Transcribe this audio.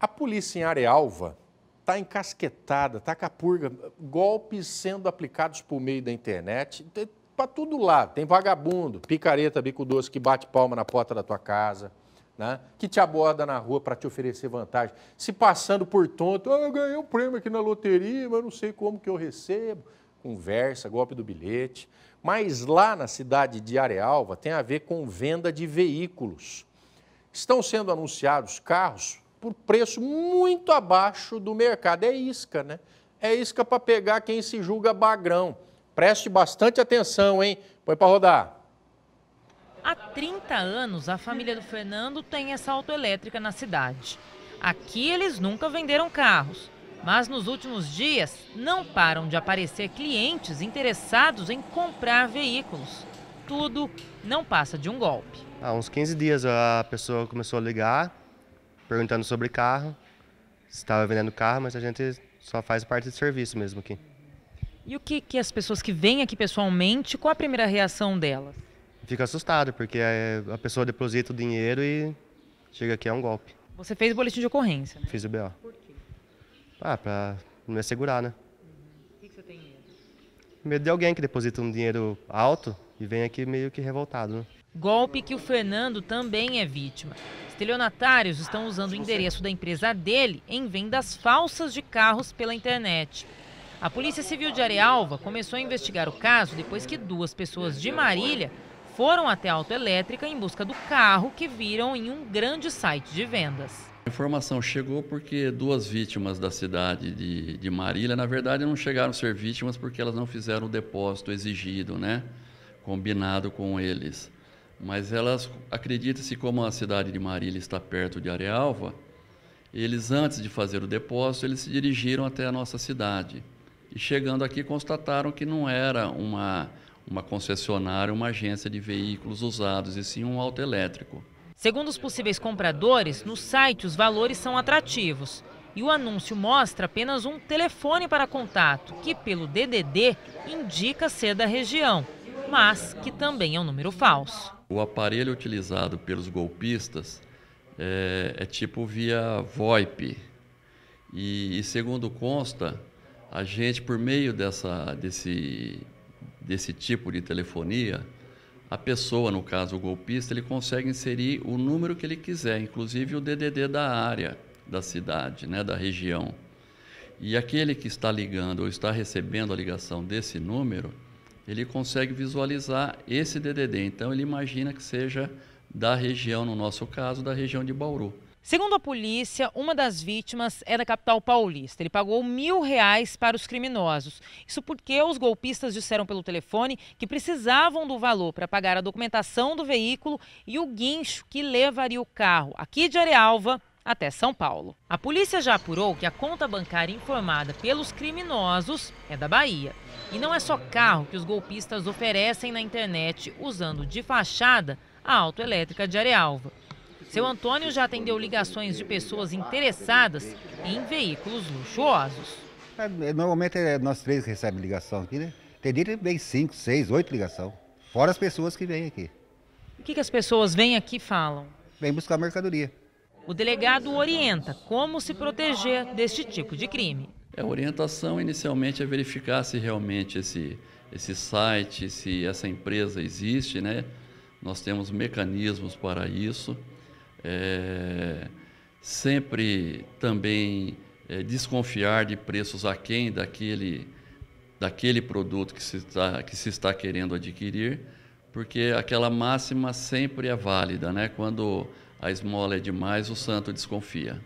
A polícia em Arealva está encasquetada, está com a purga, golpes sendo aplicados por meio da internet, para tudo lá. Tem vagabundo, picareta, bico doce que bate palma na porta da tua casa, né? que te aborda na rua para te oferecer vantagem, se passando por tonto. Ah, eu ganhei um prêmio aqui na loteria, mas não sei como que eu recebo. Conversa, golpe do bilhete. Mas lá na cidade de Arealva tem a ver com venda de veículos. Estão sendo anunciados carros por preço muito abaixo do mercado. É isca, né? É isca para pegar quem se julga bagrão. Preste bastante atenção, hein? Põe para rodar. Há 30 anos, a família do Fernando tem essa autoelétrica na cidade. Aqui eles nunca venderam carros, mas nos últimos dias não param de aparecer clientes interessados em comprar veículos. Tudo não passa de um golpe. Há uns 15 dias a pessoa começou a ligar perguntando sobre carro. Estava vendendo carro, mas a gente só faz parte de serviço mesmo aqui. E o que, que as pessoas que vêm aqui pessoalmente, qual a primeira reação delas? Fica assustado, porque é, a pessoa deposita o dinheiro e chega aqui é um golpe. Você fez o boletim de ocorrência, né? Fiz o BO. Por quê? Ah, pra me assegurar, né? Uhum. O que, você tem medo? Medo de alguém que deposita um dinheiro alto e vem aqui meio que revoltado, né? Golpe que o Fernando também é vítima. Estelionatários estão usando o endereço da empresa dele em vendas falsas de carros pela internet. A Polícia Civil de Arealva começou a investigar o caso depois que duas pessoas de Marília foram até a autoelétrica em busca do carro que viram em um grande site de vendas. A informação chegou porque duas vítimas da cidade de, de Marília, na verdade, não chegaram a ser vítimas porque elas não fizeram o depósito exigido, né? Combinado com eles. Mas elas acredita-se como a cidade de Marília está perto de Arealva, eles antes de fazer o depósito, eles se dirigiram até a nossa cidade. E chegando aqui constataram que não era uma uma concessionária, uma agência de veículos usados, e sim um auto elétrico. Segundo os possíveis compradores, no site os valores são atrativos. E o anúncio mostra apenas um telefone para contato, que pelo DDD indica ser da região, mas que também é um número falso o aparelho utilizado pelos golpistas é, é tipo via VoIP. E, e, segundo consta, a gente, por meio dessa, desse, desse tipo de telefonia, a pessoa, no caso o golpista, ele consegue inserir o número que ele quiser, inclusive o DDD da área da cidade, né, da região. E aquele que está ligando ou está recebendo a ligação desse número, ele consegue visualizar esse DDD. Então, ele imagina que seja da região, no nosso caso, da região de Bauru. Segundo a polícia, uma das vítimas é da capital paulista. Ele pagou mil reais para os criminosos. Isso porque os golpistas disseram pelo telefone que precisavam do valor para pagar a documentação do veículo e o guincho que levaria o carro aqui de Arealva até São Paulo. A polícia já apurou que a conta bancária informada pelos criminosos é da Bahia. E não é só carro que os golpistas oferecem na internet usando de fachada a autoelétrica de Arealva. Seu Antônio já atendeu ligações de pessoas interessadas em veículos luxuosos. É, é, normalmente é, nós três recebemos ligação aqui, né? Tem dia que vem cinco, seis, oito ligações. Fora as pessoas que vêm aqui. O que, que as pessoas vêm aqui e falam? Vêm buscar mercadoria. O delegado orienta como se proteger deste tipo de crime. É, a orientação inicialmente é verificar se realmente esse, esse site, se essa empresa existe, né? Nós temos mecanismos para isso. É, sempre também é, desconfiar de preços aquém daquele, daquele produto que se, está, que se está querendo adquirir, porque aquela máxima sempre é válida, né? Quando a esmola é demais, o santo desconfia.